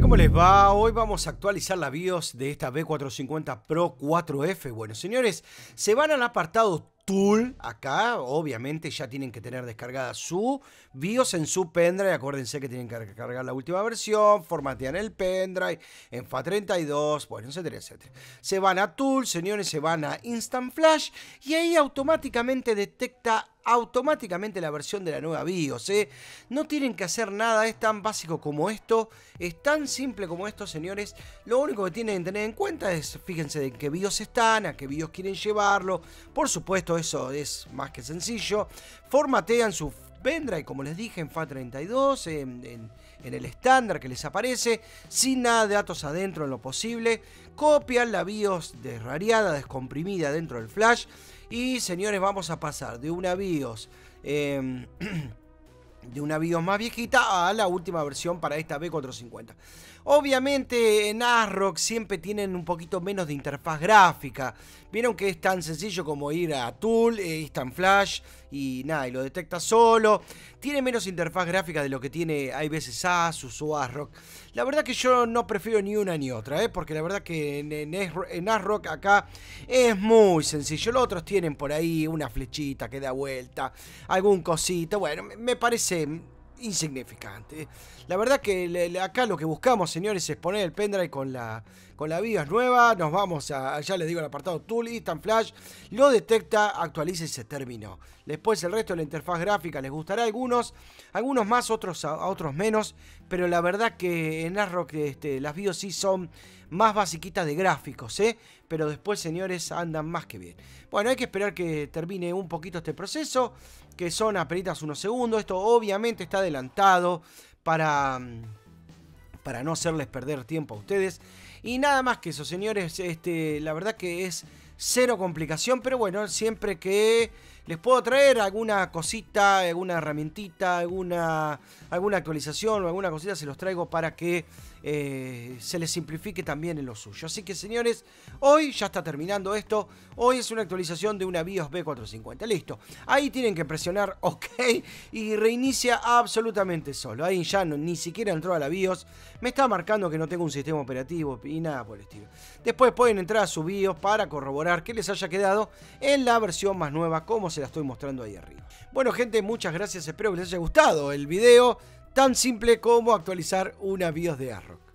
¿cómo les va? Hoy vamos a actualizar la BIOS de esta B450 Pro 4F. Bueno, señores, se van al apartado Tool, acá obviamente ya tienen que tener descargada su BIOS en su pendrive, acuérdense que tienen que cargar la última versión, formatear el pendrive en FA32, bueno, etcétera, etcétera. Se van a Tool, señores, se van a Instant Flash y ahí automáticamente detecta automáticamente la versión de la nueva BIOS. ¿eh? No tienen que hacer nada, es tan básico como esto, es tan simple como esto, señores. Lo único que tienen que tener en cuenta es, fíjense de qué BIOS están, a qué BIOS quieren llevarlo. Por supuesto, eso es más que sencillo. Formatean su y como les dije, en fa 32 en, el estándar que les aparece, sin nada de datos adentro en lo posible. Copian la BIOS desrariada, descomprimida dentro del flash. Y señores, vamos a pasar de una BIOS... Em, de una BIOS más viejita a la última versión para esta B450. Obviamente en ASRock siempre tienen un poquito menos de interfaz gráfica. Vieron que es tan sencillo como ir a Tool, eh, Instant Flash y nada, y lo detecta solo. Tiene menos interfaz gráfica de lo que tiene hay veces Asus o ASRock. La verdad que yo no prefiero ni una ni otra, ¿eh? porque la verdad que en, en, en ASRock acá es muy sencillo. Los otros tienen por ahí una flechita que da vuelta, algún cosito. Bueno, me parece insignificante. La verdad que acá lo que buscamos, señores, es poner el pendrive con la, con la BIOS nueva. Nos vamos a, ya les digo, el apartado Tool, Instant Flash. Lo detecta, actualiza y se terminó. Después el resto de la interfaz gráfica les gustará algunos, algunos más, otros a, otros menos. Pero la verdad que en ASRock este, las BIOS sí son más basiquitas de gráficos, ¿eh? pero después, señores, andan más que bien. Bueno, hay que esperar que termine un poquito este proceso, que son apenas unos segundos. Esto obviamente está adelantado para, mm, para no hacerles perder tiempo a ustedes. Y nada más que eso, señores, este, la verdad que es cero complicación, pero bueno, siempre que les puedo traer alguna cosita, alguna herramientita, alguna, alguna actualización o alguna cosita, se los traigo para que eh, se les simplifique también en lo suyo. Así que señores, hoy ya está terminando esto. Hoy es una actualización de una BIOS B450. Listo. Ahí tienen que presionar OK y reinicia absolutamente solo. Ahí ya no, ni siquiera entró a la BIOS. Me está marcando que no tengo un sistema operativo y nada por el estilo. Después pueden entrar a su BIOS para corroborar que les haya quedado en la versión más nueva como se la estoy mostrando ahí arriba. Bueno gente, muchas gracias, espero que les haya gustado el video, tan simple como actualizar una BIOS de ARROC.